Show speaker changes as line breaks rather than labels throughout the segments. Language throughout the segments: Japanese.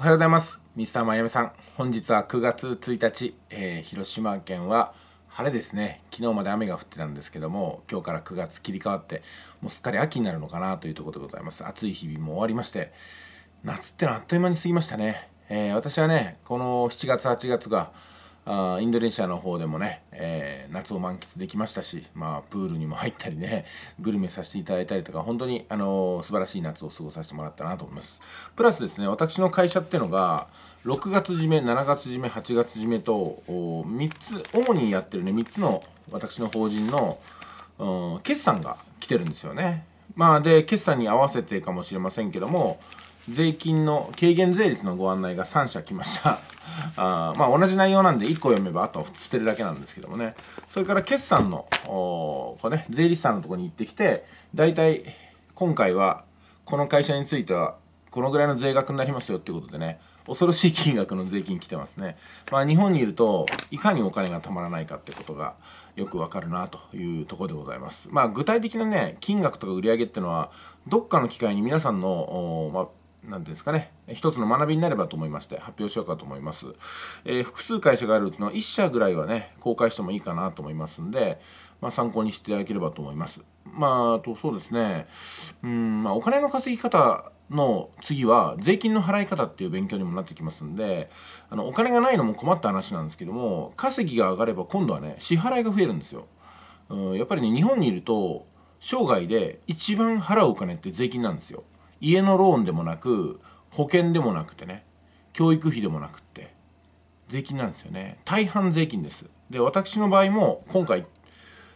おはようございます。ミスターまやめさん。本日は9月1日、えー、広島県は晴れですね。昨日まで雨が降ってたんですけども、今日から9月切り替わって、もうすっかり秋になるのかなというところでございます。暑い日々も終わりまして、夏ってのはあっという間に過ぎましたね。えー、私はね、この7月8月が、あインドネシアの方でもね、えー、夏を満喫できましたし、まあ、プールにも入ったりね、グルメさせていただいたりとか、本当に、あのー、素晴らしい夏を過ごさせてもらったなと思います。プラスですね、私の会社っていうのが、6月締め、7月締め、8月締めと、3つ、主にやってるね、3つの私の法人の、決算が来てるんですよね。まあ、で、決算に合わせてかもしれませんけども、税金の軽減税率のご案内が3社来ました あまあ同じ内容なんで1個読めばあとは捨てるだけなんですけどもねそれから決算のこれ、ね、税理士さんのとこに行ってきて大体今回はこの会社についてはこのぐらいの税額になりますよっていうことでね恐ろしい金額の税金来てますね。まあ、日本にいるといかにお金がたまらないかってことがよくわかるなというとこでございます。まあ、具体的なね、金額とか売り上げってのは、どっかの機会に皆さんの、まあ、なんですかね、一つの学びになればと思いまして、発表しようかと思います。えー、複数会社があるうちの1社ぐらいはね、公開してもいいかなと思いますんで、まあ、参考にしていただければと思います。まあ、あと、そうですね、うん、まあ、お金の稼ぎ方の次は、税金の払い方っていう勉強にもなってきますんで、あの、お金がないのも困った話なんですけども、稼ぎが上がれば今度はね、支払いが増えるんですよ。うん、やっぱりね、日本にいると、生涯で一番払うお金って税金なんですよ。家のローンでもなく保険でもなくてね教育費でもなくって税金なんですよね大半税金ですで私の場合も今回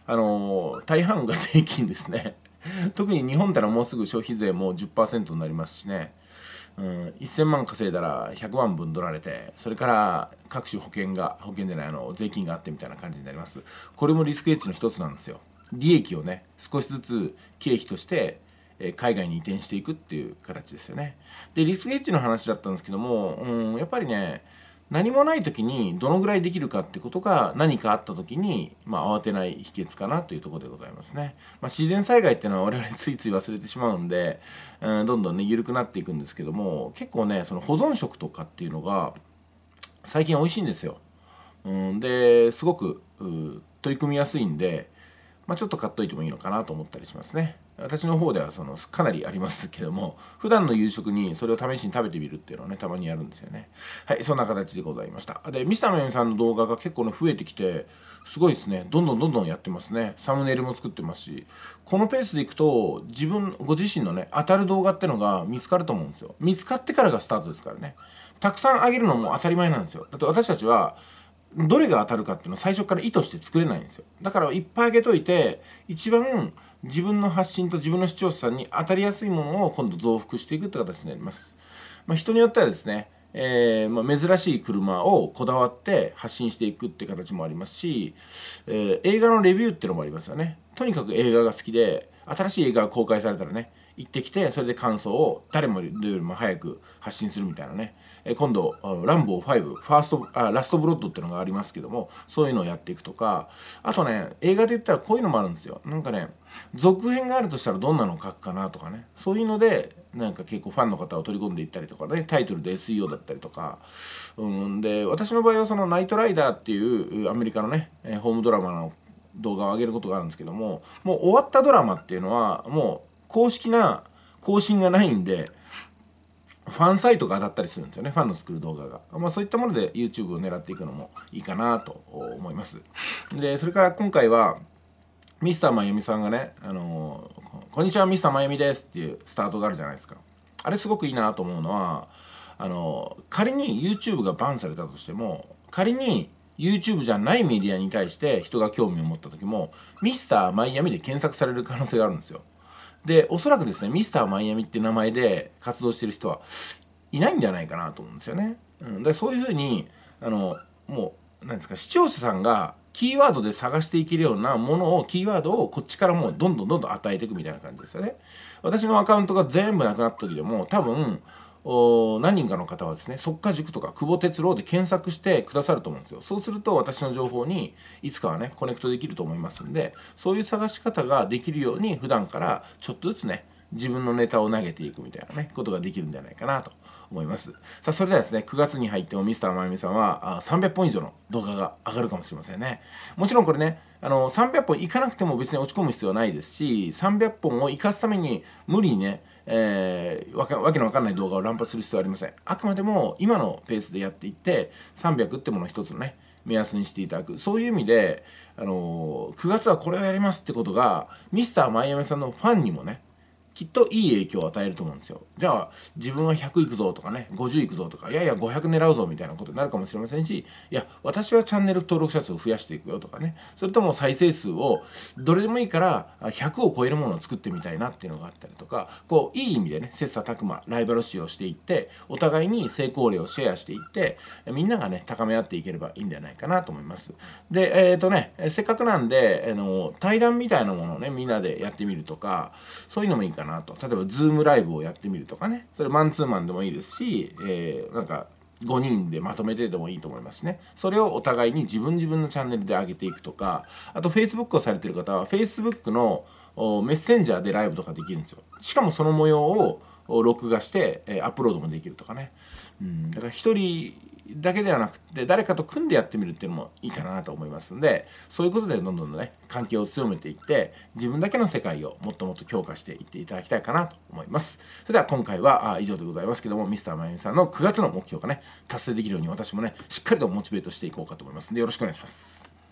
あのー、大半が税金ですね 特に日本のらもうすぐ消費税も10%になりますしねうん、1000万稼いだら100万分取られてそれから各種保険が保険じゃないあの税金があってみたいな感じになりますこれもリスクエッジの一つなんですよ利益をね少しずつ経費としてえ海外に移転していくっていう形ですよね。でリスクヘッジの話だったんですけども、うん、やっぱりね何もない時にどのぐらいできるかってことが何かあった時に、まあ、慌てない秘訣かなというところでございますね。まあ、自然災害っていうのは我々ついつい忘れてしまうんで、うん、どんどんね緩くなっていくんですけども結構ねその保存食とかっていうのが最近美味しいんですよ。うん、ですごく取り組みやすいんで、まあ、ちょっと買っといてもいいのかなと思ったりしますね。私の方ではそのかなりありますけども普段の夕食にそれを試しに食べてみるっていうのをねたまにやるんですよねはいそんな形でございましたでミスターのよンさんの動画が結構ね増えてきてすごいですねどんどんどんどんやってますねサムネイルも作ってますしこのペースでいくと自分ご自身のね当たる動画ってのが見つかると思うんですよ見つかってからがスタートですからねたくさんあげるのも当たり前なんですよだって私たちはどれが当たるかっていうのを最初から意図して作れないんですよだからいっぱいあげといて一番自分の発信と自分の視聴者さんに当たりやすいものを今度増幅していくって形になります。まあ、人によってはですね、えー、まあ、珍しい車をこだわって発信していくって形もありますし、えー、映画のレビューってのもありますよね。とにかく映画が好きで、新しい映画が公開されたらね、行ってきてそれで感想を誰もよりも早く発信するみたいなね、え今度「ランボー5」ファーストあラストブロッドっていうのがありますけどもそういうのをやっていくとかあとね映画で言ったらこういうのもあるんですよなんかね続編があるとしたらどんなのを書くかなとかねそういうのでなんか結構ファンの方を取り込んでいったりとかねタイトルで SEO だったりとかうんで私の場合はその「ナイトライダー」っていうアメリカのねホームドラマの動画を上げることがあるんですけどももう終わったドラマっていうのはもう公式な更新がないんで、ファンサイトが当たったりするんですよね。ファンの作る動画が。まあそういったもので YouTube を狙っていくのもいいかなと思います。で、それから今回は、ミスターまゆみさんがね、あのー、こんにちはミスターまゆみですっていうスタートがあるじゃないですか。あれすごくいいなと思うのは、あのー、仮に YouTube がバンされたとしても、仮に YouTube じゃないメディアに対して人が興味を持った時も、ミスターマイアミで検索される可能性があるんですよ。で、おそらくですね、ミスターマイアミっていう名前で活動してる人はいないんじゃないかなと思うんですよね。うん、でそういうふうに、あの、もう、なんですか、視聴者さんがキーワードで探していけるようなものを、キーワードをこっちからもうどんどんどんどん与えていくみたいな感じですよね。私のアカウントが全部なくなった時でも、多分、何人かの方はですね、即家塾とか久保哲郎で検索してくださると思うんですよ。そうすると私の情報にいつかはね、コネクトできると思いますんで、そういう探し方ができるように普段からちょっとずつね、自分のネタを投げていくみたいなね、ことができるんじゃないかなと思います。さあ、それではですね、9月に入ってもミスターまゆみさんはあ300本以上の動画が上がるかもしれませんね。もちろんこれね、あの、300本いかなくても別に落ち込む必要はないですし、300本を生かすために無理にね、えー、わけわけのわかんない動画を乱発する必要はありません。あくまでも今のペースでやっていって、300ってもの一つのね、目安にしていただく。そういう意味で、あのー、9月はこれをやりますってことが、ミスターマイアミさんのファンにもね、きっといい影響を与えると思うんですよ。じゃあ、自分は100いくぞとかね、50いくぞとか、いやいや500狙うぞみたいなことになるかもしれませんし、いや、私はチャンネル登録者数を増やしていくよとかね、それとも再生数をどれでもいいから100を超えるものを作ってみたいなっていうのがあったりとか、こう、いい意味でね、切磋琢磨、ライバル視をしていって、お互いに成功例をシェアしていって、みんながね、高め合っていければいいんじゃないかなと思います。で、えっ、ー、とね、せっかくなんで、あの、対談みたいなものをね、みんなでやってみるとか、そういうのもいいかなかなと例えば Zoom ライブをやってみるとかねそれマンツーマンでもいいですし、えー、なんか5人でまとめてでもいいと思いますね。それをお互いに自分自分のチャンネルで上げていくとか、あと Facebook をされてる方は Facebook のメッセンジャーでライブとかできるんですよ。しかもその模様を録画して、えー、アップロードもできるとかね。うん、だから1人だけではなくて誰かと組んでやってみるっていうのもいいかなと思いますんでそういうことでどんどんね関係を強めていって自分だけの世界をもっともっと強化していっていただきたいかなと思いますそれでは今回は以上でございますけども Mr. マゆみさんの9月の目標がね達成できるように私もねしっかりとモチベートしていこうかと思いますんでよろしくお願いします